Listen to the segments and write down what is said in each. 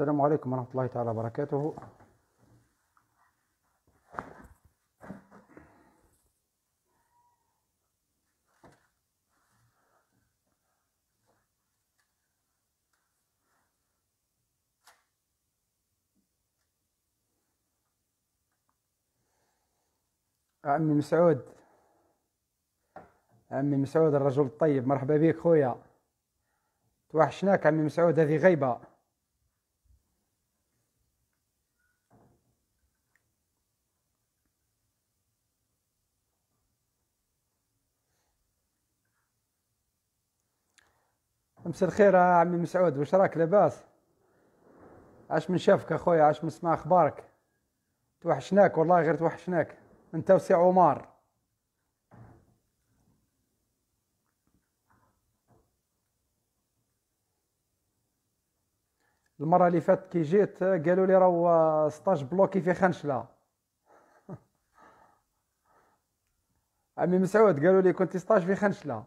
السلام عليكم ورحمة الله تعالى وبركاته عمي مسعود عمي مسعود الرجل الطيب مرحبا بك خويا توحشناك عمي مسعود هذه غيبه مساء الخير يا عمي مسعود واش راك لاباس عاش من شافك اخويا عاش من سمع اخبارك توحشناك والله غير توحشناك انت وسي عمر المره اللي فاتت كي جيت قالوا لي راهو ستاج بلوكي في خنشله عمي مسعود قالوا لي كنت ستاج في خنشله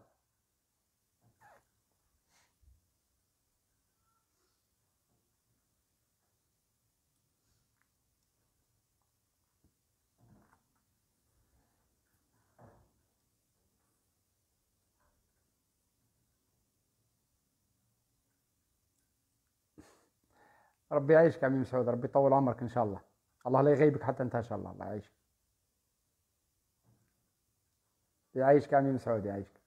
ربي يعيشك عمي مسعود ربي يطول عمرك ان شاء الله الله لا يغيبك حتى انت ان شاء الله الله يعيشك يعيشك عمي مسعود يعيشك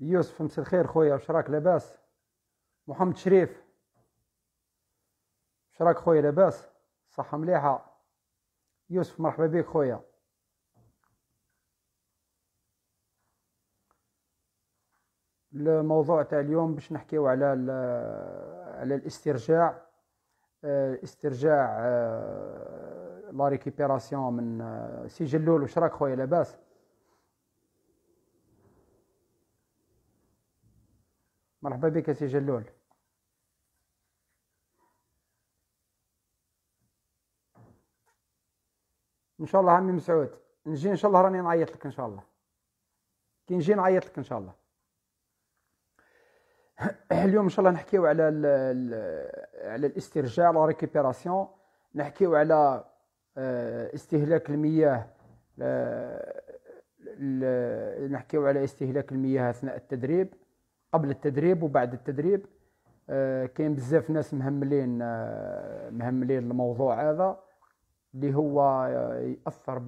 يوسف مس الخير خويا واش راك لاباس محمد شريف واش راك خويا لاباس صحه مليحه يوسف مرحبا بك خويا الموضوع تاع اليوم باش نحكيو على على الاسترجاع آه، استرجاع آه، لا ريكيبيراسيون من آه، سي جلول واش راك خويا لاباس مرحبا بك سي جلول ان شاء الله عمي مسعود نجي ان شاء الله راني نعيط لك ان شاء الله كي نجي نعيط لك ان شاء الله اليوم ان شاء الله نحكيو على الـ على الاسترجاع لا ريكوبيراسيون نحكيو على آه، استهلاك المياه آه، نحكيو على استهلاك المياه اثناء التدريب قبل التدريب وبعد التدريب آه، كاين بزاف ناس مهملين آه، مهملين الموضوع هذا اللي هو آه، ياثر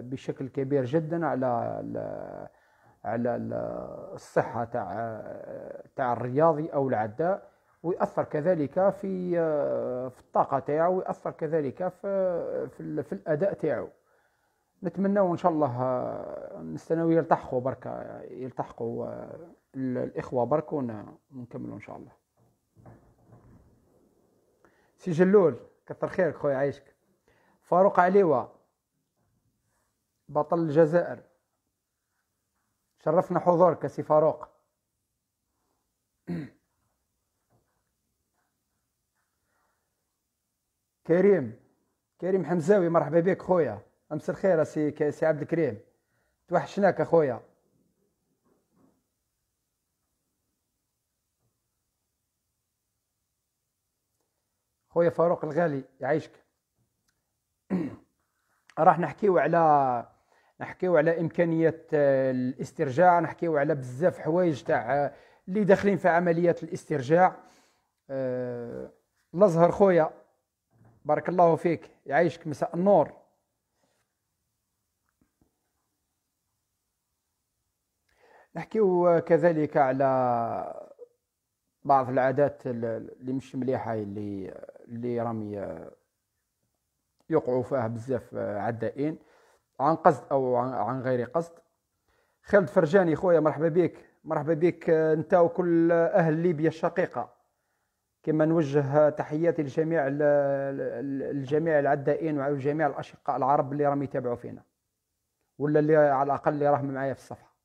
بشكل كبير جدا على على الصحه تاع تاع الرياضي او العداء ويأثر كذلك في في الطاقة تاعو ويأثر كذلك في في, في الأداء تاعو نتمنى ان شاء الله آه، نستناو يلتحقوا بركة يلتحقوا آه، الاخوه برك ونكملوا ان شاء الله سي جلول كثر خيرك خويا عايشك فاروق عليوة بطل الجزائر شرفنا حضورك سي فاروق كريم كريم حمزاوي مرحبا بك خويا امس الخير سي سي عبد الكريم توحشناك اخويا خويا فاروق الغالي يعيشك راح نحكيو على نحكيو على امكانيه آه، الاسترجاع نحكيو على بزاف حوايج تاع آه، اللي داخلين في عمليات الاسترجاع آه، الازهر خويا بارك الله فيك يعيشك مساء النور نحكيو كذلك على بعض العادات اللي مش مليحه اللي اللي راهم يقعوا فيها بزاف عدائين عن قصد او عن غير قصد خالد فرجاني خويا مرحبا بك مرحبا بك انت وكل اهل ليبيا الشقيقه كما نوجه تحياتي لجميع الجميع العدائين وجميع الاشقاء العرب اللي راهم يتابعوا فينا ولا اللي على الاقل اللي راهم معايا في الصفحه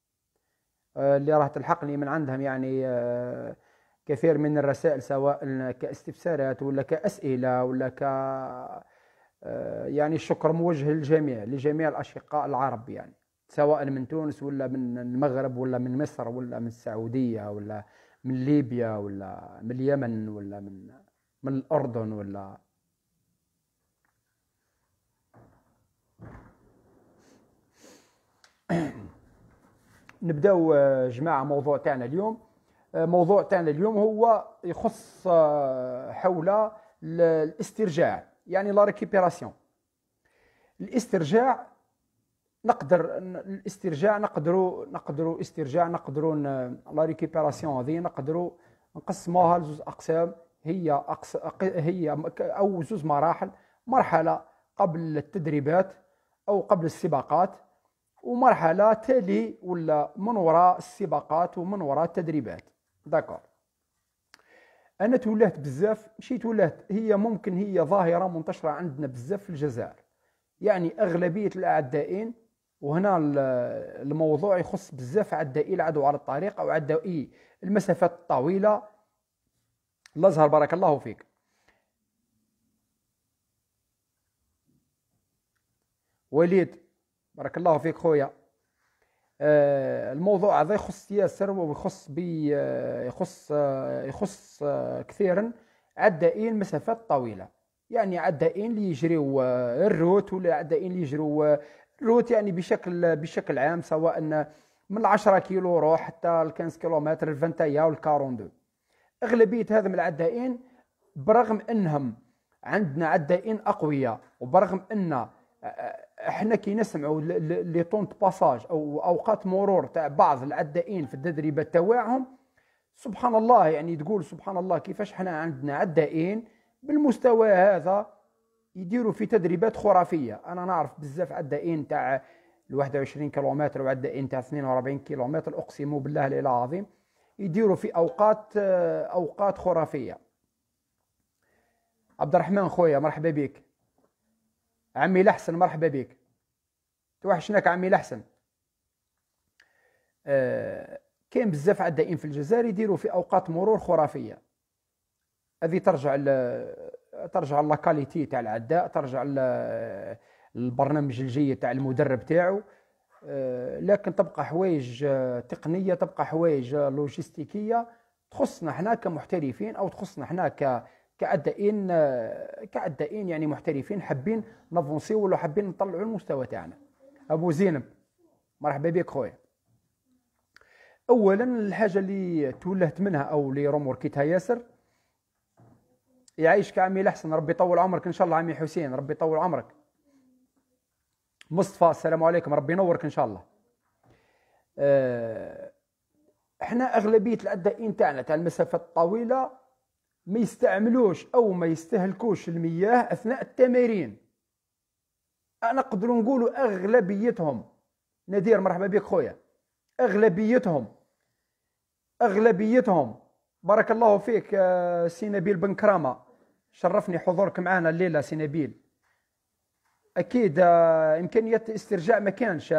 آه، اللي راه تلحقني من عندهم يعني آه، كثير من الرسائل سواء كاستفسارات ولا كاسئله ولا ك آه، يعني الشكر موجه للجميع لجميع الاشقاء العرب يعني سواء من تونس ولا من المغرب ولا من مصر ولا من السعوديه ولا من ليبيا ولا من اليمن ولا من من الاردن ولا نبداو آه، جماعه موضوع تاعنا اليوم آه، موضوع تاعنا اليوم هو يخص آه، حول الاسترجاع يعني لا ريكيبيراسيون الاسترجاع نقدر الاسترجاع نقدروا نقدروا استرجاع نقدروا لا ريكيبيراسيون هذه نقدروا نقسموها لزوز اقسام هي أقس... هي او زوز مراحل مرحله قبل التدريبات او قبل السباقات ومرحله تالي ولا من وراء السباقات ومن وراء التدريبات داكور انا تولهت بزاف مشيت تولهت هي ممكن هي ظاهره منتشره عندنا بزاف في الجزائر يعني اغلبيه الاعدائين وهنا الموضوع يخص بزاف عدائي العدو على الطريق او عدائي المسافات الطويله الازهر بارك الله فيك وليد بارك الله فيك خويا آه، الموضوع هذا يخص ياسر ويخص بي آه، يخص آه، يخص كثيرا عدائين مسافات طويله يعني عدائين اللي يجريو الروت ولا عدائين اللي يجريو الروت يعني بشكل بشكل عام سواء من 10 كيلو روح حتى ال 15 كيلومتر ال 20 وال 42 اغلبيه هذم من العدائين برغم انهم عندنا عدائين اقوياء وبرغم ان احنا كي نسمعوا لي طونت باساج او اوقات مرور تاع بعض العدائين في التدريبات تاعهم سبحان الله يعني تقول سبحان الله كيفاش احنا عندنا عدائين بالمستوى هذا يديروا في تدريبات خرافيه انا نعرف بزاف عدائين تاع ال 21 كيلومتر وعدائين تاع 42 كيلومتر اقسم بالله الاله العظيم يديروا في اوقات اوقات خرافيه عبد الرحمن خويا مرحبا بك عمي الأحسن مرحبا بك توحشناك عمي الأحسن آه كاين بزاف عدائين في الجزائر يديروا في اوقات مرور خرافيه هذه ترجع ل... ترجع لاكاليتي تاع العداء ترجع البرنامج الجيد تاع المدرب تاعو آه، لكن تبقى حوايج تقنيه تبقى حوايج لوجيستيكيه تخصنا حنا كمحترفين او تخصنا حنا ك كادائين كادائين يعني محترفين حابين نفونسيو ولا حابين نطلعوا المستوى تاعنا ابو زينب مرحبا بك خويا اولا الحاجه اللي تولهت منها او اللي رموركيتها ياسر يعيشك عمي لحسن ربي يطول عمرك ان شاء الله عمي حسين ربي يطول عمرك مصطفى السلام عليكم ربي ينورك ان شاء الله آه، احنا اغلبيه الادائين تاعنا تاع المسافات الطويله ما يستعملوش او ما يستهلكوش المياه اثناء التمارين انا نقدروا نقولوا اغلبيتهم نادير مرحبا بك خويا اغلبيتهم اغلبيتهم بارك الله فيك سي نبيل بن كرامه شرفني حضورك معنا الليله سي نبيل اكيد آه، امكانيه استرجاع ما كانش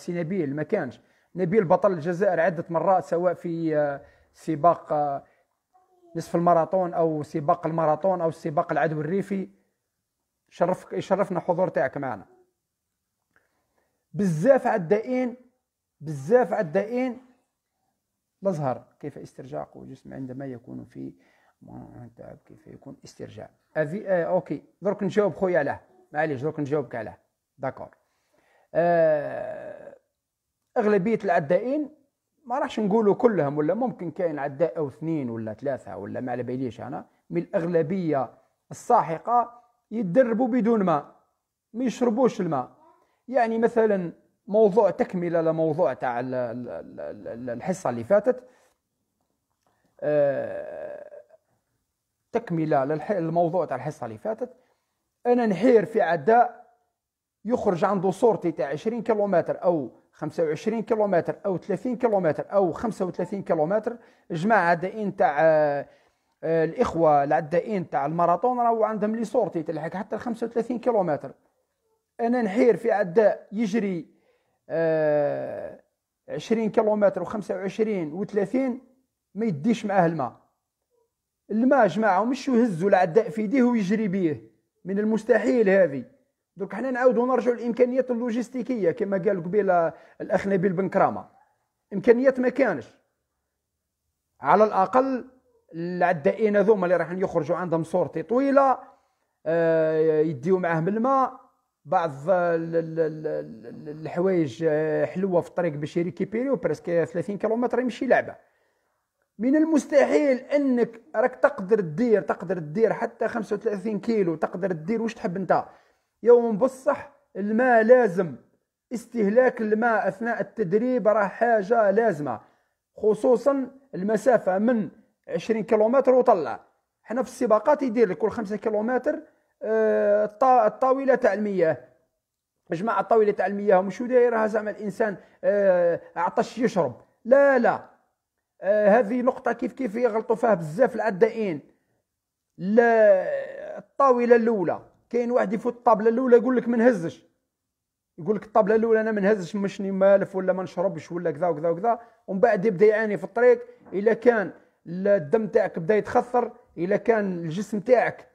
سي نبيل ما كانش نبيل بطل الجزائر عده مرات سواء في آه، سباق آه، نصف الماراثون او سباق الماراثون او سباق العدو الريفي شرفك يشرفنا حضور تاعك معنا بزاف عدائين بزاف عدائين الازهر كيف استرجاع الجسم عندما يكون في تعب كيف يكون استرجاع أفي... آه اوكي درك نجاوب خويا له معليش درك نجاوبك عليه داكور آه... اغلبيه العدائين ما راحش نقولوا كلهم ولا ممكن كاين عداء او اثنين ولا ثلاثه ولا ما على باليش انا من الاغلبيه الساحقه يتدربوا بدون ماء ما يشربوش الماء يعني مثلا موضوع تكمله لموضوع تاع الحصه اللي فاتت آه، تكمله للموضوع تاع الحصه اللي فاتت انا نحير في عداء يخرج عنده صورتي تاع 20 كيلومتر او 25 كيلومتر او 30 كيلومتر او 35 كيلومتر جماعه عدائين تاع آه، الاخوه العدائين تاع الماراثون راهو عندهم لي سورتي تلحق حتى 35 كيلومتر انا نحير في عداء يجري 20 آه، كيلومتر و25 و30 ما يديش معاه الماء الماء جماعه ومش يهزوا العداء في يديه ويجري بيه من المستحيل هذه دوك حنا نعاودو نرجعو للامكانيات اللوجيستيكيه كما قال قبيله الاخ نبيل بن كرامه امكانيات ما كانش على الاقل العدائين هذوما اللي راح يخرجوا عندهم صورتي طويله آه، يديو معاهم الماء بعض الحوايج آه، حلوه في الطريق باش يريكيبيريو برسك 30 كيلومتر يمشي لعبه من المستحيل انك راك تقدر دير تقدر دير حتى 35 كيلو تقدر دير واش تحب انت يوم بصح الماء لازم استهلاك الماء أثناء التدريب راه حاجة لازمة خصوصا المسافة من 20 كيلومتر وطلع حنا في السباقات يدير لك كل 5 كيلومتر آه، الطاولة تاع المياه جماعة الطاولة تاع المياه مش دايرها زعما الإنسان آه، عطش يشرب لا لا آه، هذه نقطة كيف كيف يغلطوا فيها بزاف العدائين الطاولة الأولى كاين واحد يفوت الطابله الاولى يقول لك ما نهزش يقول لك الطابله الاولى انا ما نهزش مشني مالف ولا ما نشربش ولا كذا وكذا وكذا ومن بعد يبدا يعاني في الطريق الا كان الدم تاعك بدا يتخثر الا كان الجسم تاعك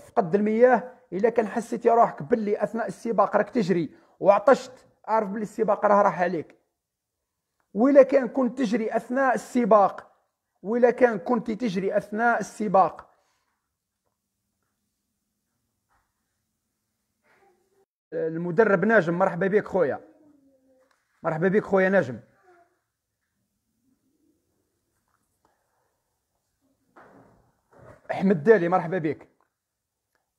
فقد المياه الا كان حسيتي روحك باللي اثناء السباق راك تجري وعطشت عارف باللي السباق راه راح عليك وإلا كان كنت تجري أثناء السباق وإلا كان كنت تجري أثناء السباق المدرب ناجم مرحبا بك خويا مرحبا بك خويا ناجم احمد دالي مرحبا بك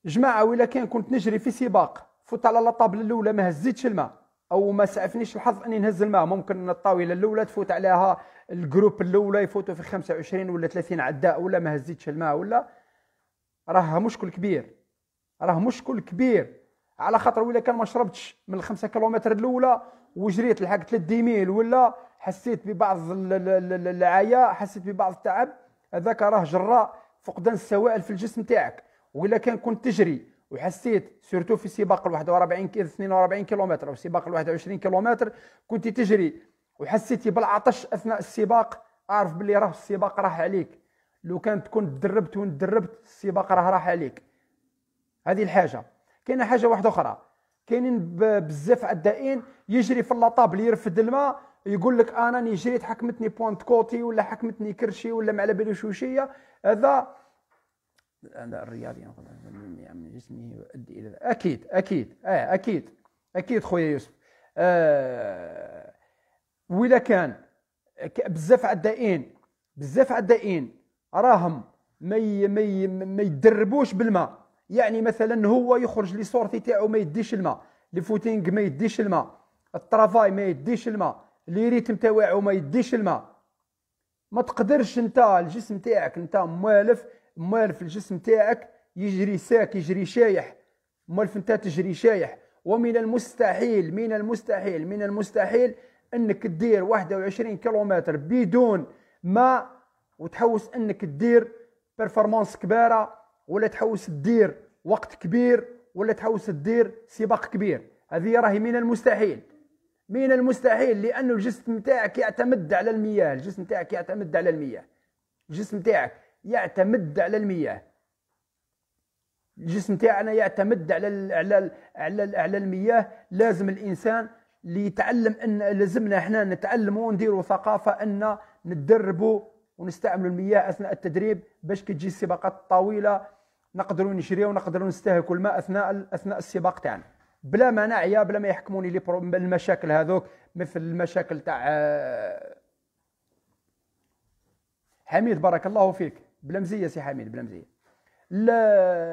جماعه ولا كان كنت نجري في سباق فوت على الطابله الاولى ما هزيتش الماء او ما سعفنيش الحظ اني نهز الماء ممكن الطاوله الاولى تفوت عليها الجروب الاولى يفوتوا في 25 ولا 30 عداء ولا ما هزيتش الماء ولا راه مشكل كبير راه مشكل كبير على خاطر ولا كان ما شربتش من الخمسة كيلومتر الاولى وجريت لحقت 3 ميل ولا حسيت ببعض العياء حسيت ببعض التعب هذاك راه جراء فقدان السوائل في الجسم تاعك ولا كان كنت تجري وحسيت سورتو في سباق ال 41 42 كيلومتر او سباق ال 21 كيلومتر كنت تجري وحسيتي بالعطش اثناء السباق اعرف بلي راه السباق راح عليك لو كان تكون تدربت وندربت السباق راه راح عليك هذه الحاجه كاينه حاجه واحده اخرى كاينين بزاف عدائين يجري في لاطابل يرفد الماء يقول لك انا راني جريت حكمتني بوانت كوتي ولا حكمتني كرشي ولا ما على بالي شوشيه هذا انا الرياضي من يعني جسمه يؤدي الى اكيد اكيد اه اكيد اكيد خويا يوسف آه واذا كان بزاف عدائين بزاف عدائين راهم ما ما ما يدربوش بالماء يعني مثلا هو يخرج لي سورتي تاعو ما يديش الماء فوتينغ ما يديش الماء الترافاي ما يديش الماء لي ريتم تاعو ما يديش الماء ما تقدرش انت الجسم تاعك انت موالف موالف الجسم تاعك يجري ساك يجري شايح موالف انت تجري شايح ومن المستحيل من المستحيل من المستحيل انك تدير 21 كيلومتر بدون ما وتحوس انك تدير بيرفورمانس كبيره ولا تحوس تدير وقت كبير ولا تحوس تدير سباق كبير هذه راهي من المستحيل من المستحيل لانه الجسم نتاعك يعتمد على المياه الجسم نتاعك يعتمد على المياه الجسم نتاعك يعتمد على المياه الجسم تاعنا يعتمد على الـ على الـ على, الـ على المياه لازم الانسان اللي يتعلم ان لازمنا احنا نتعلموا ونديروا ثقافه ان ندربوا ونستعملوا المياه اثناء التدريب باش كي تجي السباقات الطويله نقدروا نشريو ونقدروا نستهلكوا الماء اثناء اثناء السباق تاعنا بلا نعيا بلا ما يحكموني لي المشاكل هذوك مثل المشاكل تاع آه، حميد بارك الله فيك بلا مزيه سي حميد بلا مزيه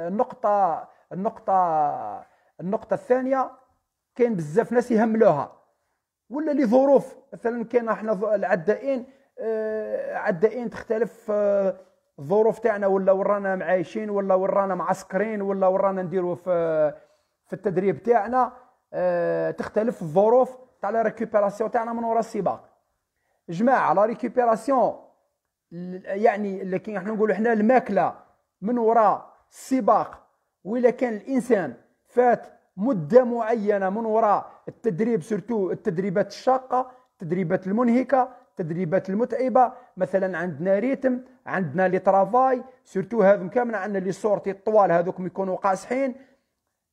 النقطه النقطه النقطه الثانيه كاين بزاف ناس يهملوها ولا لظروف مثلا كاين احنا العدائين آه، عدائين تختلف آه، الظروف تاعنا ولا ورانا معايشين ولا ورانا معسكرين ولا ورانا نديرو في في التدريب تاعنا أه تختلف الظروف تاع لا ريكوبيراسيون تاعنا من وراء السباق جماعه لا ريكوبيراسيون يعني اللي كي احنا نقولوا احنا الماكله من وراء السباق ولا كان الانسان فات مده معينه من وراء التدريب سورتو التدريبات الشاقه التدريبات المنهكه تدريبات المتعبه مثلا عندنا ريتم عندنا لي ترافاي سورتو هذم كامل عندنا لي سورتي الطوال هذوكم يكونوا قاصحين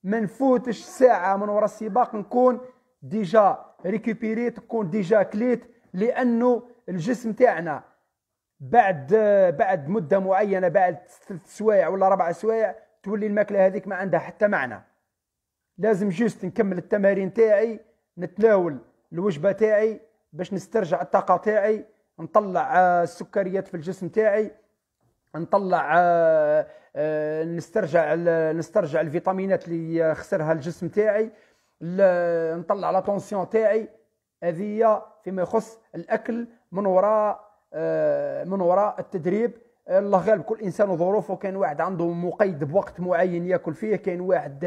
ما نفوتش ساعه من ورا السباق نكون ديجا ريكوبيريت نكون ديجا كليت لانه الجسم تاعنا بعد بعد مده معينه بعد ثلاث سوايع ولا ربع سوايع تولي الماكله هذيك ما عندها حتى معنى لازم جوست نكمل التمارين تاعي نتناول الوجبه تاعي باش نسترجع الطاقه تاعي نطلع آه، السكريات في الجسم تاعي نطلع آه، آه، نسترجع نسترجع الفيتامينات اللي خسرها الجسم تاعي نطلع لا تاعي هذه فيما يخص الاكل من وراء من وراء التدريب الله غالب كل انسان وظروفه كان واحد عنده مقيد بوقت معين ياكل فيه كان واحد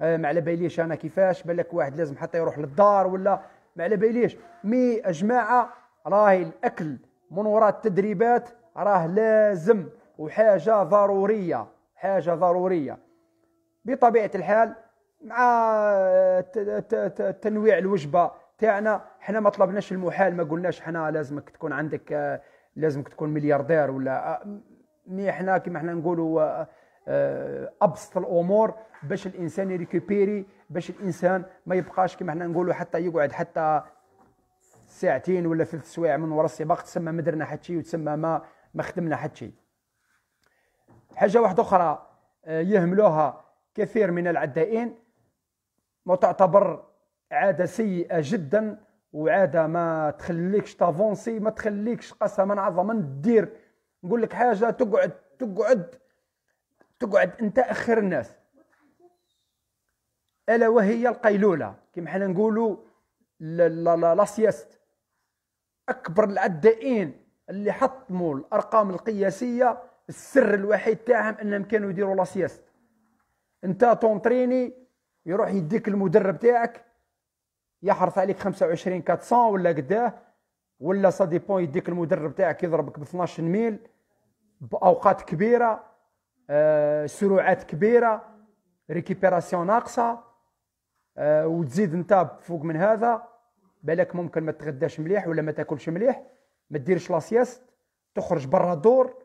ما على باليش انا كيفاش بالك واحد لازم حتى يروح للدار ولا ما على باليش مي جماعه راهي الاكل من وراء التدريبات راه لازم وحاجه ضروريه حاجه ضروريه بطبيعه الحال مع تنويع الوجبه تاعنا حنا ما طلبناش المحال ما قلناش حنا لازمك تكون عندك لازمك تكون ملياردير ولا مي حنا كيما حنا نقولوا آه، ابسط الامور باش الانسان يريكوبيري باش الانسان ما يبقاش كما حنا نقولوا حتى يقعد حتى ساعتين ولا ثلاث سوايع من ورا السباق تسمى ما درنا حتى شيء وتسمى ما ما خدمنا حتى شيء حاجه واحده اخرى آه، يهملوها كثير من العدائين وتعتبر عاده سيئه جدا وعاده ما تخليكش تافونسي ما تخليكش قسما عظما دير نقول لك حاجه تقعد تقعد تقعد انت اخر الناس الا وهي القيلوله كما حنا نقولوا لا سياست اكبر العدائين اللي حطموا الارقام القياسيه السر الوحيد تاعهم انهم كانوا يديروا لا سياست انت تونتريني يروح يديك المدرب تاعك يحرص عليك 25 400 ولا قداه ولا سا ديبون يديك المدرب تاعك يضربك ب 12 ميل باوقات كبيره آه، سرعات كبيره ريكيبيراسيون ناقصه آه، وتزيد انت فوق من هذا بالك ممكن ما تغداش مليح ولا ما تاكلش مليح ما ديرش لاسياست تخرج برا دور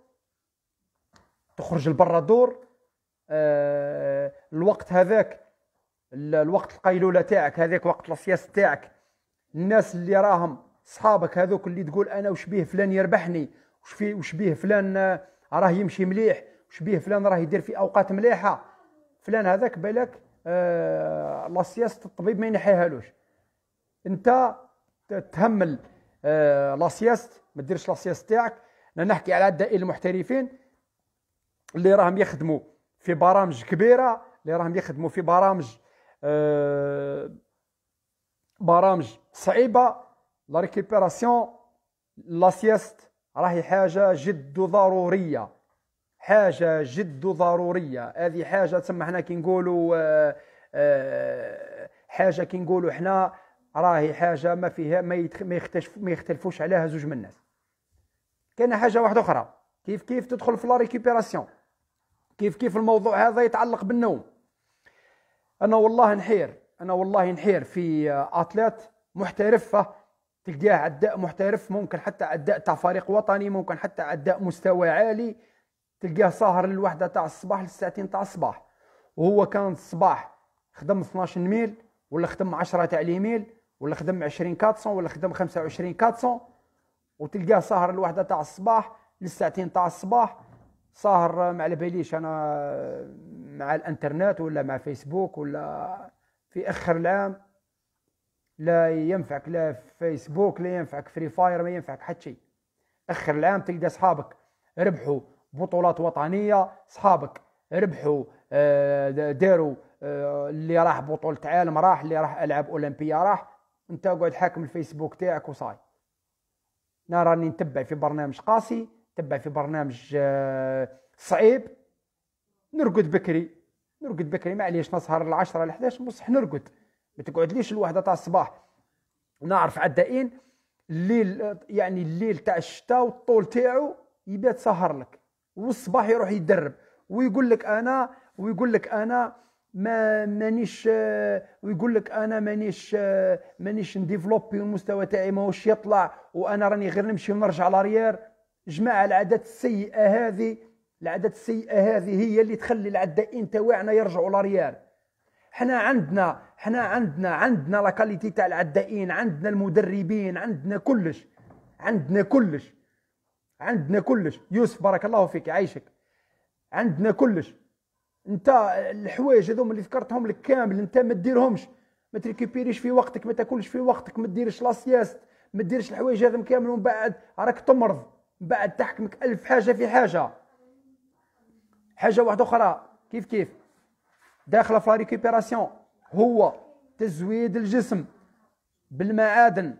تخرج لبرا دور آه، الوقت هذاك الوقت القيلوله تاعك هذاك وقت لاسيست تاعك الناس اللي راهم صحابك هذوك اللي تقول انا وشبيه فلان يربحني وشبيه فلان راه يمشي مليح شبيه فلان راه يدير في اوقات مليحه فلان هذاك بالك آه لا الطبيب ما ينحيهالوش انت تهمل آه لا سياسه ما ديرش لا تاعك انا نحكي على عدائي المحترفين اللي راهم يخدموا في برامج كبيره اللي راهم يخدموا في برامج آه برامج صعيبه لا ريكيبيراسيون لا راهي حاجه جد ضروريه حاجه جد ضروريه هذه حاجه تسمى حنا كي نقولوا آه، آه، حاجه كي نقولوا حنا راهي حاجه ما فيها ما ما يختلفوش عليها زوج من الناس كاين حاجه واحده اخرى كيف كيف تدخل في لا ريكوبيراسيون كيف كيف الموضوع هذا يتعلق بالنوم انا والله نحير انا والله نحير في اتليت محترفه تلقاه عداء محترف ممكن حتى عداء تاع فريق وطني ممكن حتى عداء مستوى عالي تلقاه ساهر للوحده تاع الصباح للساعتين تاع الصباح وهو كان الصباح خدم 12 ميل ولا خدم 10 تاع ميل ولا خدم 20 400 ولا خدم 25 400 وتلقاه ساهر الوحده تاع الصباح للساعتين تاع الصباح ساهر آه، مع الباليش انا آه، مع الانترنت ولا مع فيسبوك ولا في اخر العام لا ينفعك لا فيسبوك لا ينفعك فري فاير ما ينفعك حتى شيء اخر العام تلقى اصحابك ربحوا بطولات وطنيه صحابك ربحوا آه، داروا آه، اللي راح بطوله عالم راح اللي راح العاب اولمبيه راح انت اقعد حاكم الفيسبوك تاعك وصاي انا راني نتبع في برنامج قاسي نتبع في برنامج آه، صعيب نرقد بكري نرقد بكري معليش نسهر ل 10 ل 11 بصح نرقد ما تقعدليش الوحده تاع الصباح نعرف عدائين الليل يعني الليل تاع الشتاء والطول تاعو يبات سهر لك والصباح يروح يدرب ويقول لك انا ويقول لك انا ما مانيش ويقول لك انا مانيش مانيش نديفلوبي المستوى تاعي ماهوش يطلع وانا راني غير نمشي ونرجع لاريير جماعه العادات السيئه هذه العادات السيئه هذه هي اللي تخلي العدائين تاعنا يرجعوا لاريير حنا عندنا حنا عندنا عندنا لا كاليتي تاع العدائين عندنا المدربين عندنا كلش عندنا كلش عندنا كلش يوسف بارك الله فيك يعيشك عندنا كلش انت الحوايج هذوما اللي ذكرتهم لك كامل انت ما ديرهمش ما تريكيبيريش في وقتك ما تاكلش في وقتك ما ديرش لاسياست ما ديرش الحوايج هذم كامل ومن بعد راك تمرض من بعد تحكمك ألف حاجه في حاجه حاجه واحده اخرى كيف كيف داخله في لا ريكوبيراسيون هو تزويد الجسم بالمعادن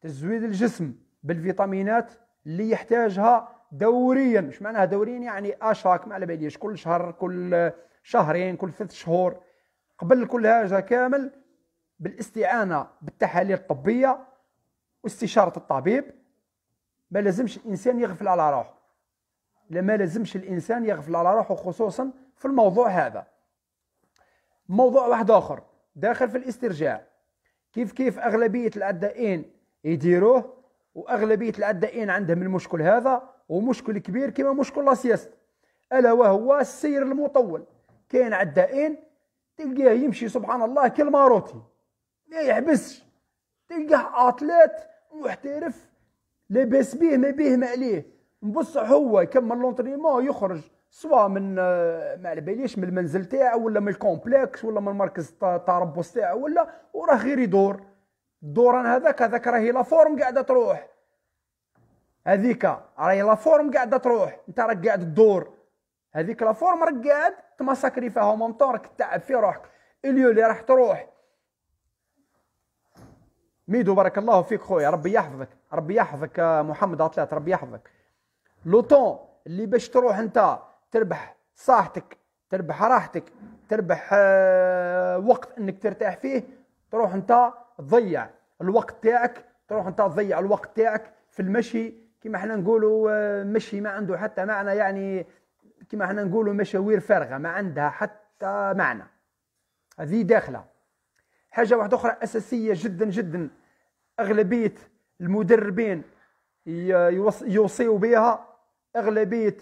تزويد الجسم بالفيتامينات اللي يحتاجها دوريا مش معناها دوريا يعني اشاك ما على باليش كل شهر كل شهرين كل ثلاث شهور قبل كل هذا كامل بالاستعانه بالتحاليل الطبيه واستشاره الطبيب ما لازمش الانسان يغفل على روحه ما لازمش الانسان يغفل على روحه خصوصا في الموضوع هذا موضوع واحد اخر داخل في الاسترجاع كيف كيف اغلبيه العدائين يديروه واغلبيه العدائين عندهم المشكل هذا ومشكل كبير كما مشكل لا سياسه الا وهو السير المطول كاين عدائين تلقاه يمشي سبحان الله كالماروتي ما يحبسش تلقاه اتليت محترف لاباس بيه ما بيه ما عليه نبص هو يكمل لونترينمون يخرج سواء من ما على باليش من المنزل تاعه ولا من الكومبلكس ولا من مركز التربص تاعه ولا وراه غير يدور دوران هذاك هذاك راهي لا فورم قاعده تروح هذيك راهي لا فورم قاعده تروح انت راك قاعد تدور هذيك لا فورم راك قاعد تماسكري فيها اون طون راك تعب في روحك اليو اللي راح تروح ميدو بارك الله فيك خويا ربي يحفظك ربي يحفظك محمد عطلات ربي يحفظك لو طون اللي باش تروح انت تربح صحتك تربح راحتك تربح آه، وقت انك ترتاح فيه تروح انت تضيع الوقت تاعك تروح انت تضيع الوقت تاعك في المشي كما احنا نقولوا آه، مشي ما عنده حتى معنى يعني كما احنا نقولوا مشاوير فارغه ما عندها حتى معنى هذه داخله حاجه واحده اخرى اساسيه جدا جدا اغلبيه المدربين يوصيوا بها اغلبيه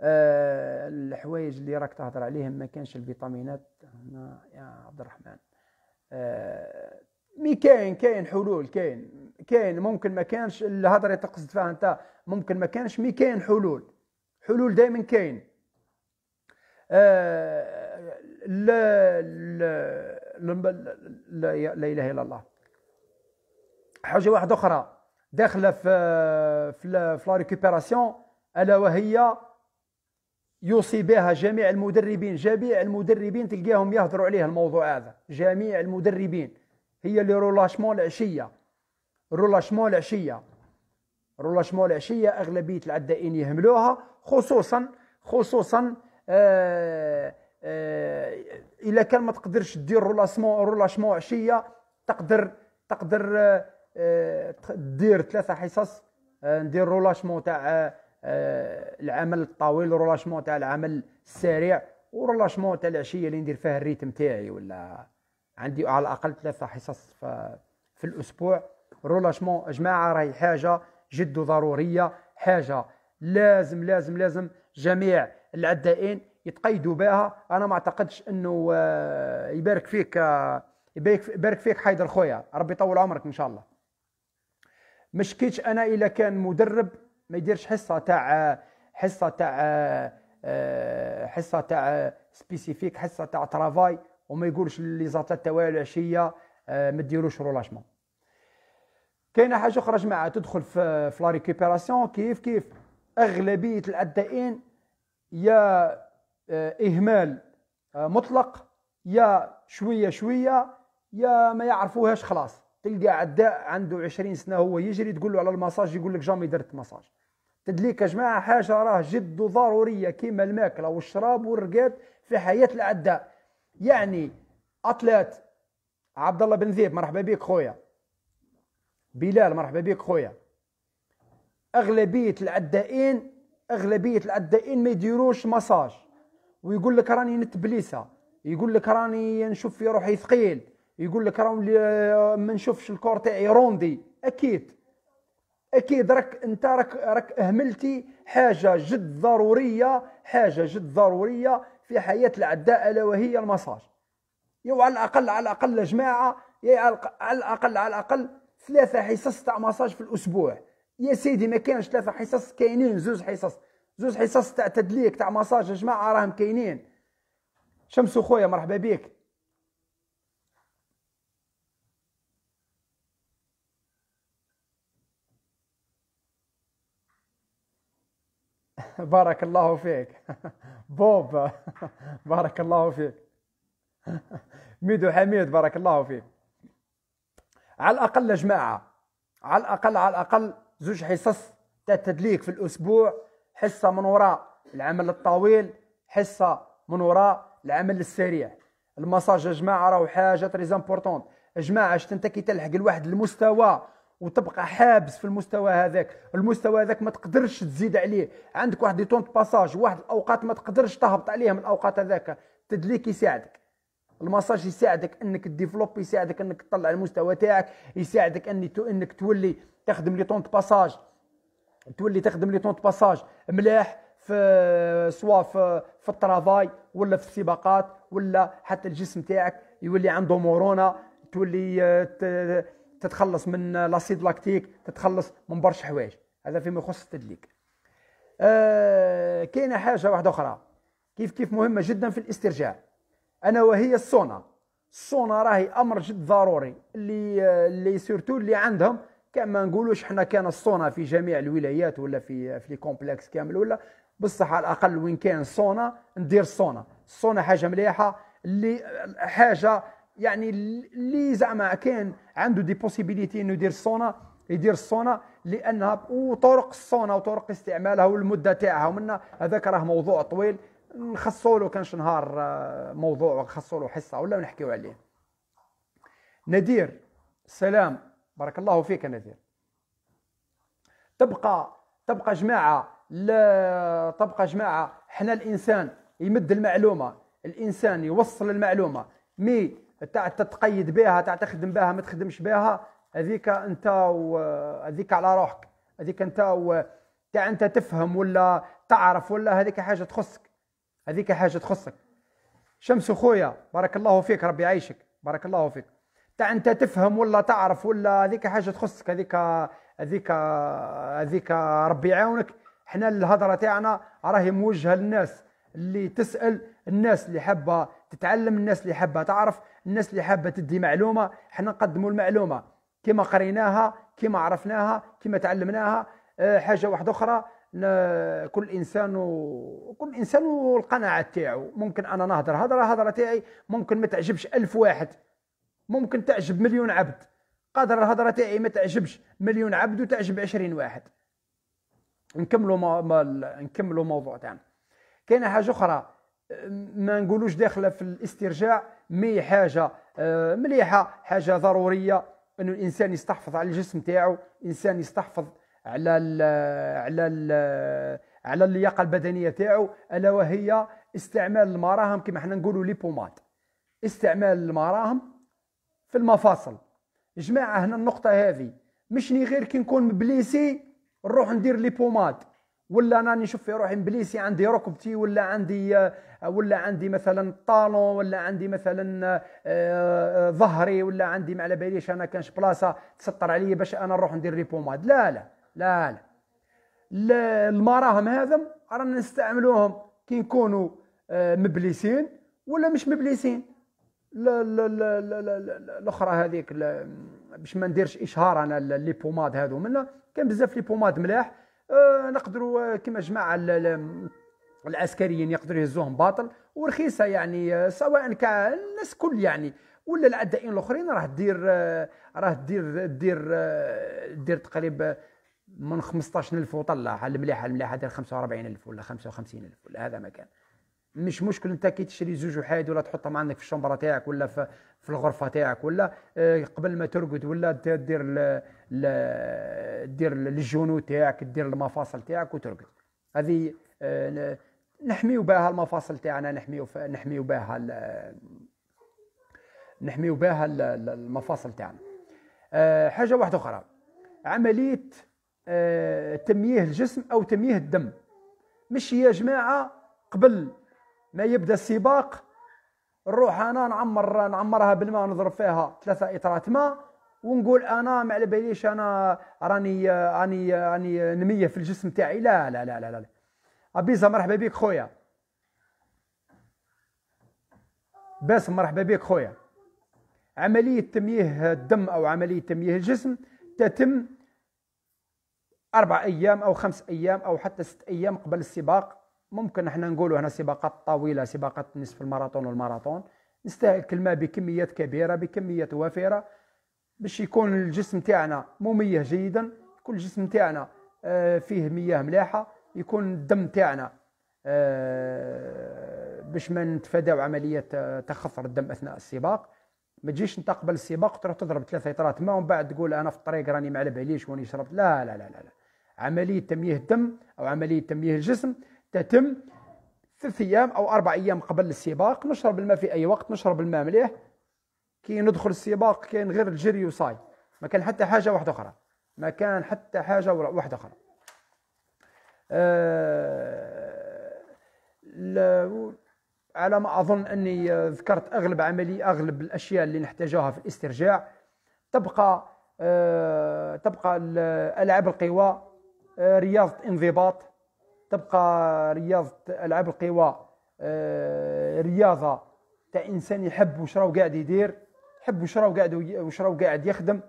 آه، الحوايج اللي راك تهضر عليهم ما كانش الفيتامينات هنا يا عبد الرحمن آه، مي كاين كاين حلول كاين كاين ممكن ما كانش الهضره اللي تقصد فيها انت ممكن ما كانش مي كاين حلول حلول دائما كاين آه، لا لا لا اله الا الله حاجه واحده اخرى داخله في في لا ريكوبيراسيون الا وهي يوصي بها جميع المدربين جميع المدربين تلقاهم يهضروا عليه الموضوع هذا جميع المدربين هي اللي رولاشمون العشيه رولاشمون العشيه رولاشمون العشيه اغلبيه العدائين يهملوها خصوصا خصوصا آه آه كان ما تقدرش دير رولاشمون رولاشمون عشيه تقدر تقدر آه, آه، دير ثلاثه حصص آه، ندير رولاشمون تاع آه، آه، العمل الطويل الرولاشمون تاع العمل السريع والرولاشمون تاع العشيه اللي ندير فيها الريتم تاعي ولا عندي على الاقل ثلاثه حصص في, الاسبوع رولاشمون جماعه راهي حاجه جد ضروريه حاجه لازم لازم لازم جميع العدائين يتقيدوا بها انا ما اعتقدش انه آه، يبارك فيك آه، يبارك فيك حيدر خويا ربي يطول عمرك ان شاء الله مشكيتش انا اذا كان مدرب ما يديرش حصه تاع حصه تاع آه، حصه تاع سبيسيفيك حصه تاع ترافاي وما يقولش لي زاتلات تاعو العشيه آه، ما ديروش رولاشمون كاينه حاجه اخرى جماعه تدخل في في لا ريكوبيراسيون كيف كيف اغلبيه الادائين يا آه، اهمال مطلق يا شويه شويه يا ما يعرفوهاش خلاص تلقى عداء عنده 20 سنه هو يجري تقول له على المساج يقول لك جامي درت مساج تدليك يا جماعه حاجه راه جد ضروريه كيما الماكله والشراب والرقاد في حياه الاعداء يعني اطلات عبد الله بن ذيب مرحبا بك خويا بلال مرحبا بك خويا اغلبيه العدائين اغلبيه العدائين ما يديروش مساج ويقول لك راني نتبليسه يقول لك راني نشوف في روحي ثقيل يقول لك راني ما نشوفش الكور تاعي روندي اكيد اكيد راك انت راك راك اهملتي حاجه جد ضروريه حاجه جد ضروريه في حياه العداء الا وهي المساج يو على الاقل على الاقل يا جماعه يا على الاقل على الاقل ثلاثه حصص تاع مساج في الاسبوع يا سيدي ما كانش ثلاثه حصص كاينين زوج حصص زوج حصص تاع تدليك تاع مساج يا جماعه راهم كاينين شمس خويا مرحبا بك بارك الله فيك بوب بارك الله فيك ميدو حميد بارك الله فيك على الاقل يا جماعه على الاقل على الاقل زوج حصص تاع التدليك في الاسبوع حصه من وراء العمل الطويل حصه من وراء العمل السريع المساج يا جماعه راهو حاجه تري امبورطونت يا جماعه شفت انت كي تلحق لواحد المستوى وتبقى حابس في المستوى هذاك المستوى هذاك ما تقدرش تزيد عليه عندك واحد دي باساج واحد الاوقات ما تقدرش تهبط عليها من الاوقات هذاك التدليك يساعدك المساج يساعدك انك تديفلوب يساعدك انك تطلع المستوى تاعك يساعدك اني انك تولي تخدم لي طونت باساج تولي تخدم لي طونت باساج ملاح في سوا في, في الترافاي ولا في السباقات ولا حتى الجسم تاعك يولي عنده مرونه تولي آه، تتخلص من لاسيد لاكتيك تتخلص من برشا حوايج هذا فيما يخص التدليك آه كاينه حاجه واحده اخرى كيف كيف مهمه جدا في الاسترجاع انا وهي الصونا الصونا راهي امر جد ضروري اللي اللي سورتو اللي عندهم كما نقولوش حنا كان الصونا في جميع الولايات ولا في في لي كومبلكس كامل ولا بصح على الاقل وين كان صونا ندير الصونا الصونا حاجه مليحه اللي حاجه يعني اللي زعما كان عنده دي بوسيبيليتي انه يدير الصونا يدير الصونا لانها وطرق الصونا وطرق استعمالها والمده تاعها ومن هذاك راه موضوع طويل نخصوا له كانش نهار آه، موضوع نخصوا له حصه ولا نحكيو عليه ندير سلام بارك الله فيك ندير تبقى تبقى جماعه لا تبقى جماعه حنا الانسان يمد المعلومه الانسان يوصل المعلومه مي تاع تتقيد بها تاع تخدم بها ما تخدمش بها هذيك انت هذيك على روحك هذيك انت تاع انت تفهم ولا تعرف ولا هذيك حاجه تخصك هذيك حاجه تخصك شمس خويا بارك الله فيك ربي يعيشك بارك الله فيك تاع انت تفهم ولا تعرف ولا هذيك حاجه تخصك هذيك هذيك هذيك ربي يعاونك حنا الهضره تاعنا راهي موجهه للناس اللي تسال الناس اللي حابه تتعلم الناس اللي حابه تعرف الناس اللي حابه تدي معلومه حنا نقدموا المعلومه كما قريناها كما عرفناها كما تعلمناها آه، حاجه واحده اخرى كل انسان و... كل انسان والقناعه تاعو ممكن انا نهضر هضره هضره تاعي ممكن ما تعجبش ألف واحد ممكن تعجب مليون عبد قادر الهضره تاعي ما تعجبش مليون عبد وتعجب عشرين واحد نكملوا ما... ما... نكملوا الموضوع تاعنا كاينه حاجه اخرى ما نقولوش داخله في الاسترجاع مي حاجه آه، مليحه حاجه ضروريه انه الانسان يستحفظ على الجسم تاعو انسان يستحفظ على الـ على الـ على اللياقه البدنيه تاعو الا وهي استعمال المراهم كما حنا نقولوا لي بوماد استعمال المراهم في المفاصل جماعه هنا النقطه هذه مشني غير كي نكون مبليسي نروح ندير لي بوماد ولا راني نشوف في روحي مبليسي عندي ركبتي ولا عندي آه، ولا عندي مثلا طالون ولا عندي مثلا آه، آه، ظهري ولا عندي ما على باليش انا كانش بلاصه تسطر عليا باش انا نروح ندير لي لا لا لا لا, لا المراهم هذم رانا نستعملوهم كي نكونوا مبليسين ولا مش مبليسين لا لا لا لا لا الاخرى هذيك باش ما نديرش اشهار انا لي بوماد هذو منا كان بزاف لي بوماد ملاح آه، نقدروا آه، كما جماعه العسكريين يقدروا يهزوهم باطل ورخيصه يعني آه، سواء كالناس كل يعني ولا العدائين الاخرين راه دير راه دير دير دير تقريبا من 15000 وطلع المليحه المليحه دير 45000 ولا 55000 ولا هذا ما كان مش مشكل انت كي تشري زوج وحايد ولا تحطهم عندك في الشومبره تاعك ولا في, في الغرفه تاعك ولا قبل ما ترقد ولا دير دير الجونو تاعك دير المفاصل تاعك وترقد هذه آه، نحميو بها المفاصل تاعنا نحميو نحميو بها نحميو بها المفاصل تاعنا آه، حاجه واحده اخرى عمليه آه، تمييه الجسم او تمييه الدم مش يا جماعه قبل ما يبدا السباق نروح انا نعمر نعمرها بالماء نضرب فيها ثلاثه اطرات ماء ونقول انا ما على باليش انا راني راني راني نميه في الجسم تاعي لا لا لا لا لا ابيزا مرحبا بك خويا باسم مرحبا بك خويا عمليه تمييه الدم او عمليه تمييه الجسم تتم اربع ايام او خمس ايام او حتى ست ايام قبل السباق ممكن احنا نقولوا هنا سباقات طويله سباقات نصف الماراثون والماراثون نستهلك الماء بكميات كبيره بكميات وافره باش يكون الجسم تاعنا مميه جيدا يكون الجسم تاعنا آه، فيه مياه ملاحه يكون الدم تاعنا آه، باش ما نتفاداو عمليه آه، تخثر الدم اثناء السباق ما تجيش انت قبل السباق وتروح تضرب ثلاثة لترات ماء ومن بعد تقول انا في الطريق راني ما على باليش واني شربت لا لا لا لا, لا. عمليه تمييه الدم او عمليه تمييه الجسم تتم ثلاث ايام او اربع ايام قبل السباق نشرب الماء في اي وقت نشرب الماء مليح كي ندخل السباق كان غير الجري وصاي ما كان حتى حاجه واحده اخرى ما كان حتى حاجه واحده اخرى أه على ما اظن اني ذكرت اغلب عملي اغلب الاشياء اللي نحتاجوها في الاسترجاع تبقى أه تبقى العاب القوى أه رياضه انضباط تبقى رياضه العاب القوى آه، رياضه تاع انسان يحب وشراو قاعد يدير حب قاعد وقاعد راهو وقاعد يخدم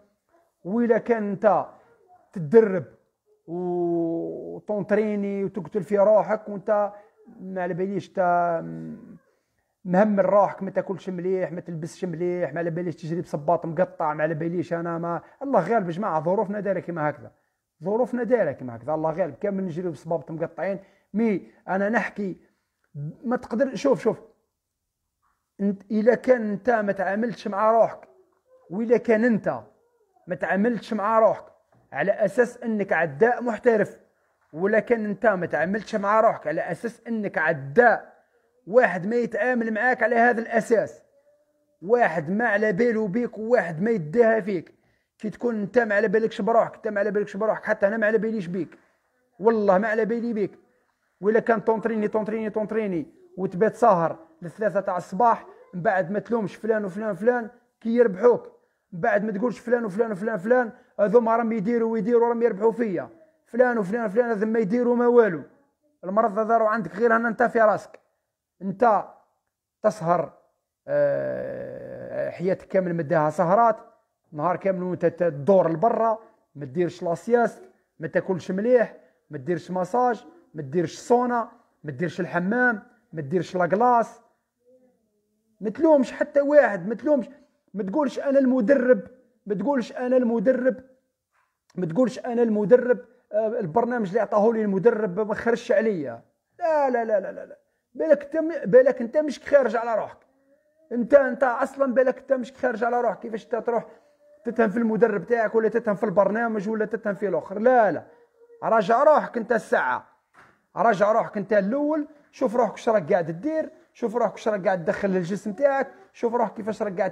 وإلا كان أنت تدرب وتونتريني وتقتل في روحك وأنت ما على باليش أنت مهمل روحك ما تاكلش مليح ما تلبسش مليح ما على باليش تجري بصباط مقطع ما على باليش انا ما الله غالب يا جماعه ظروفنا دايره كيما هكذا ظروفنا دايره كيما هكذا الله غالب كامل نجري بصباط مقطعين مي انا نحكي ما تقدر شوف شوف الا كان انت ما تعاملتش مع روحك والا كان انت ما تعاملتش مع روحك على اساس انك عداء محترف ولا كان انت ما تعاملتش مع روحك على اساس انك عداء واحد ما يتعامل معاك على هذا الاساس واحد ما على بالو بيك وواحد ما يديها فيك كي تكون انت ما على بالكش بروحك انت ما على بالكش بروحك حتى انا ما على باليش بيك والله ما على بالي بيك ولا كان تونتريني تونتريني تونتريني وتبات سهر لثلاثه تاع الصباح من بعد ما تلومش فلان وفلان وفلان كي يربحوك من بعد ما تقولش فلان وفلان وفلان فلان هذوما راهم يديروا ويديروا راهم يربحوا فيا فلان وفلان وفلان هذم ما يديروا ما والو المرض هذا راه عندك غير هنا انت في راسك انت تسهر آه، حياتك كامل مداها سهرات نهار كامل وانت تدور لبرا ما ديرش لاسياست ما تاكلش مليح ما ديرش مساج ما ديرش صونا ما ديرش الحمام ما ديرش لاكلاص ما تلومش حتى واحد ما تلومش ما تقولش انا المدرب ما تقولش انا المدرب ما تقولش انا المدرب آه، البرنامج اللي عطاه لي المدرب ما خرجش عليا لا لا لا لا لا بالك انت بالك انت مش خارج على روحك انت انت اصلا بالك انت مش خارج على روحك كيفاش انت تروح تتهم في المدرب تاعك ولا تتهم في البرنامج ولا تتهم في الاخر لا لا راجع روحك انت الساعه راجع روحك انت الاول شوف روحك واش راك قاعد دير شوف روحك واش راك قاعد تدخل للجسم تاعك شوف روحك كيفاش راك قاعد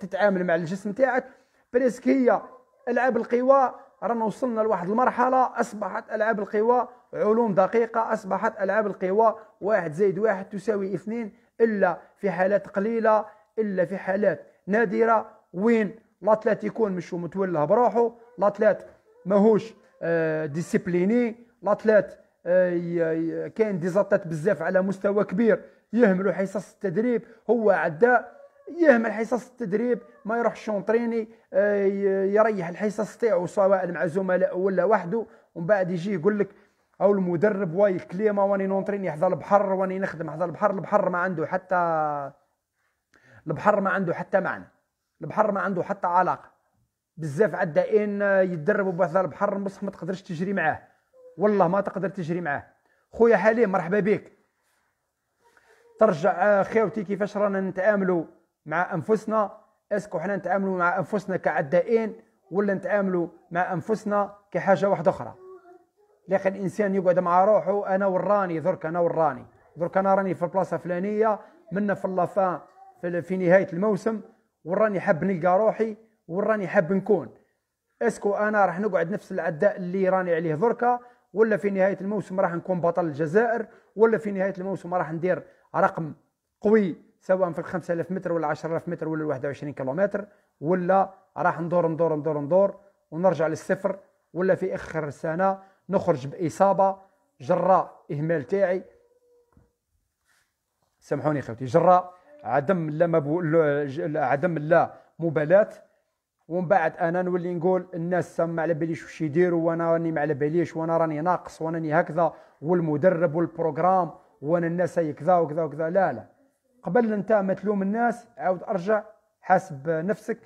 تتعامل مع الجسم تاعك بريسك هي العاب القوى رانا وصلنا لواحد المرحله اصبحت العاب القوى علوم دقيقه اصبحت العاب القوى واحد زائد واحد تساوي اثنين الا في حالات قليله الا في حالات نادره وين لاتلات يكون مش متوله بروحه لاتلات ماهوش ديسيبليني آه، لاتلات آه، كاين ديزاتات بزاف على مستوى كبير يهملوا حصص التدريب هو عداء يهمل حصص التدريب ما يروحش شونطريني آه، يريح الحصص تاعو سواء مع زملاء ولا وحده ومن بعد يجي يقول لك او المدرب واي كليما واني نونطريني حدا البحر واني نخدم حدا البحر البحر ما عنده حتى البحر ما عنده حتى معنى البحر ما عنده حتى علاقه بزاف ان يتدربوا بهذا البحر بصح ما تقدرش تجري معاه والله ما تقدر تجري معاه خويا حليم مرحبا بك ترجع خاوتي كيفاش رانا نتعاملوا مع انفسنا اسكو حنا نتعاملوا مع انفسنا كعدائين ولا نتعاملوا مع انفسنا كحاجه واحده اخرى لكن الانسان يقعد مع روحه انا وراني درك انا وراني درك انا راني في البلاصه الفلانيه منا في اللافا في نهايه الموسم وراني حاب نلقى روحي وراني حاب نكون اسكو انا راح نقعد نفس العداء اللي راني عليه دركا ولا في نهايه الموسم راح نكون بطل الجزائر ولا في نهايه الموسم راح ندير رقم قوي سواء في ال 5000 متر ولا 10000 متر ولا 21 كيلومتر ولا راح ندور ندور ندور ندور ونرجع للصفر ولا في اخر السنه نخرج باصابه جراء اهمال تاعي سامحوني اخوتي جراء عدم لا مبو... عدم لا مبالاه ومن بعد انا نولي نقول الناس ما على باليش واش يديروا وانا راني ما على باليش وانا راني ناقص وانا راني هكذا والمدرب والبروغرام وانا الناس هي كذا وكذا وكذا لا لا قبل انت ما تلوم الناس عاود ارجع حاسب نفسك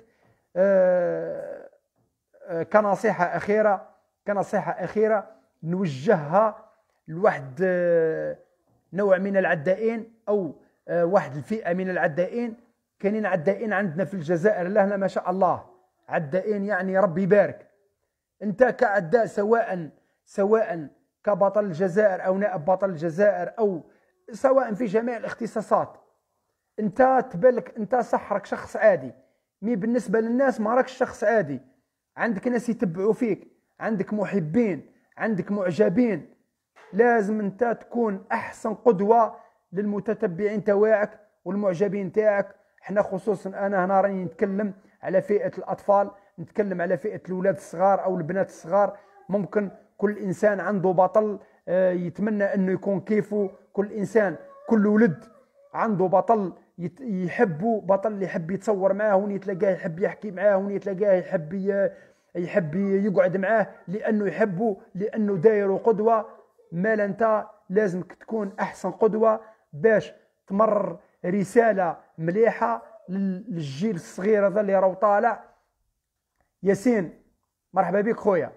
أه, آه، كنصيحه اخيره كنصيحه اخيره نوجهها لواحد آه، نوع من العدائين او آه، واحد الفئه من العدائين كاينين عدائين عندنا في الجزائر لهنا ما شاء الله عدائين يعني ربي يبارك انت كعداء سواء سواء كبطل الجزائر أو نائب بطل الجزائر أو سواء في جميع الاختصاصات أنت تبالك أنت صح راك شخص عادي مي بالنسبة للناس ما راكش شخص عادي عندك ناس يتبعوا فيك عندك محبين عندك معجبين لازم أنت تكون أحسن قدوة للمتتبعين تواعك والمعجبين تاعك احنا خصوصا انا هنا راني نتكلم على فئه الاطفال نتكلم على فئه الاولاد الصغار او البنات الصغار ممكن كل انسان عنده بطل آه، يتمنى انه يكون كيفه كل انسان كل ولد عنده بطل يحبه بطل يحب يتصور معاه وين يتلاقاه يحب يحكي معاه وين يتلاقاه يحب يحب يقعد معاه لانه يحبه لانه دايره قدوه مال انت لازمك تكون احسن قدوه باش تمرر رساله مليحه للجيل الصغير هذا اللي راهو طالع ياسين مرحبا بك خويا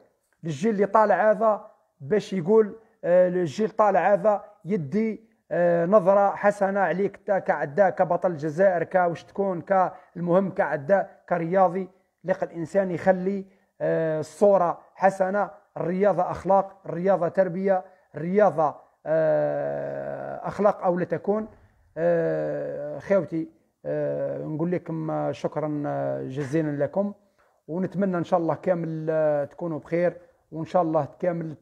الجيل اللي طالع هذا باش يقول آه، الجيل طالع هذا يدي آه، نظرة حسنة عليك كعداء كبطل الجزائر كوش تكون كالمهم كعداء كرياضي لقى الإنسان يخلي آه، الصورة حسنة الرياضة أخلاق الرياضة تربية الرياضة أخلاق أو لا تكون نقول لكم شكرا جزيلا لكم ونتمنى إن شاء الله كامل تكونوا بخير وان شاء الله كامل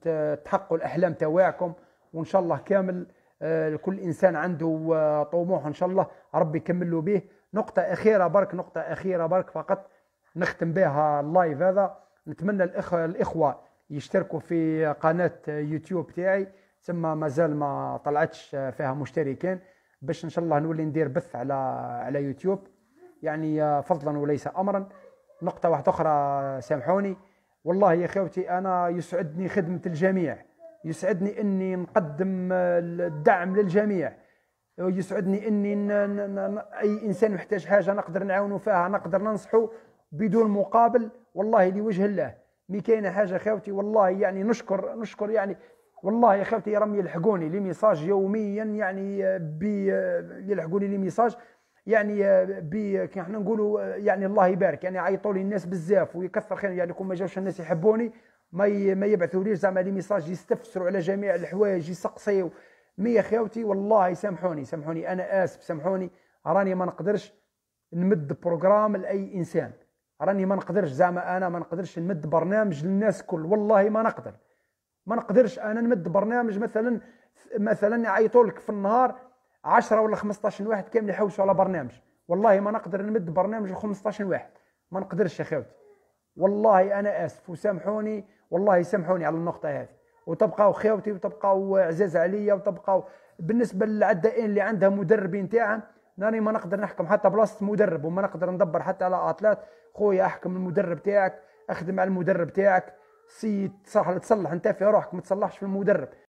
تحققوا الاحلام تواعكم وان شاء الله كامل آه، كل انسان عنده آه، طموح ان شاء الله ربي يكمل له به نقطه اخيره برك نقطه اخيره برك فقط نختم بها اللايف هذا نتمنى الاخوه يشتركوا في قناه يوتيوب تاعي ثم مازال ما طلعتش آه، فيها مشتركين باش ان شاء الله نولي ندير بث على على يوتيوب يعني فضلا وليس امرا نقطه واحده اخرى سامحوني والله يا خوتي انا يسعدني خدمه الجميع يسعدني اني نقدم الدعم للجميع يسعدني اني اي انسان محتاج حاجه نقدر نعاونه فيها نقدر ننصحه بدون مقابل والله لوجه الله مي كاينه حاجه خوتي والله يعني نشكر نشكر يعني والله يا خوتي راهم يلحقوني لي ميساج يوميا يعني آه، بي آه، يلحقوني لي ميساج يعني آه، كي احنا نقولوا آه، يعني الله يبارك يعني عيطوا لي الناس بزاف ويكثر خير يعني كون ما جاوش الناس يحبوني ما ما يبعثوا لي زعما لي ميساج يستفسروا على جميع الحوايج يسقسيو مي خاوتي والله سامحوني سامحوني انا اسف سامحوني راني ما نقدرش نمد بروجرام لاي انسان راني ما نقدرش زعما انا ما نقدرش نمد برنامج للناس كل والله ما نقدر ما نقدرش انا نمد برنامج مثلا مثلا يعيطوا لك في النهار 10 ولا 15 واحد كامل يحوسوا على برنامج والله ما نقدر نمد برنامج ل 15 واحد ما نقدرش يا خوتي والله انا اسف وسامحوني والله سامحوني على النقطه هذه وتبقاو خوتي وتبقاو عزاز عليا وتبقاو بالنسبه للعدائين اللي عندها مدربين تاعهم راني ما نقدر نحكم حتى بلاصه مدرب وما نقدر ندبر حتى على اطلات خويا احكم المدرب تاعك اخدم على المدرب تاعك سي تصلح تصلح انت في روحك ما تصلحش في المدرب